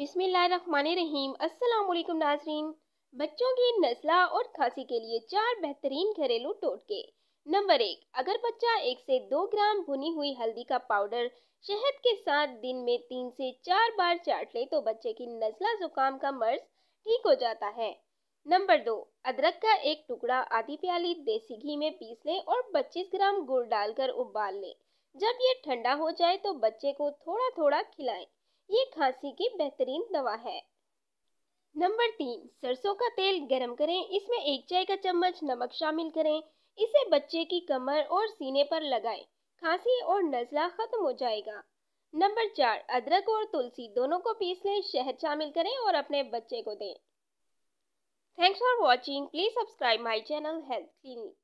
रहीम अल्लाम नाजरीन बच्चों की नज़ला और खांसी के लिए चार बेहतरीन घरेलू टोटके नंबर एक अगर बच्चा एक से दो ग्राम भुनी हुई हल्दी का पाउडर शहद के साथ दिन में तीन से चार बार चाट ले तो बच्चे की नज़ला ज़ुकाम का मर्ज ठीक हो जाता है नंबर दो अदरक का एक टुकड़ा आधी प्याली देसी घी में पीस लें और पच्चीस ग्राम गुड़ डालकर उबाल लें जब ये ठंडा हो जाए तो बच्चे को थोड़ा थोड़ा खिलाएं ये खांसी की बेहतरीन दवा है नंबर तीन सरसों का तेल गरम करें इसमें एक चाय का चम्मच नमक शामिल करें इसे बच्चे की कमर और सीने पर लगाएं खांसी और नज़ला खत्म हो जाएगा नंबर चार अदरक और तुलसी दोनों को पीस लें शहद शामिल करें और अपने बच्चे को दें thanks for watching please subscribe my channel health clinic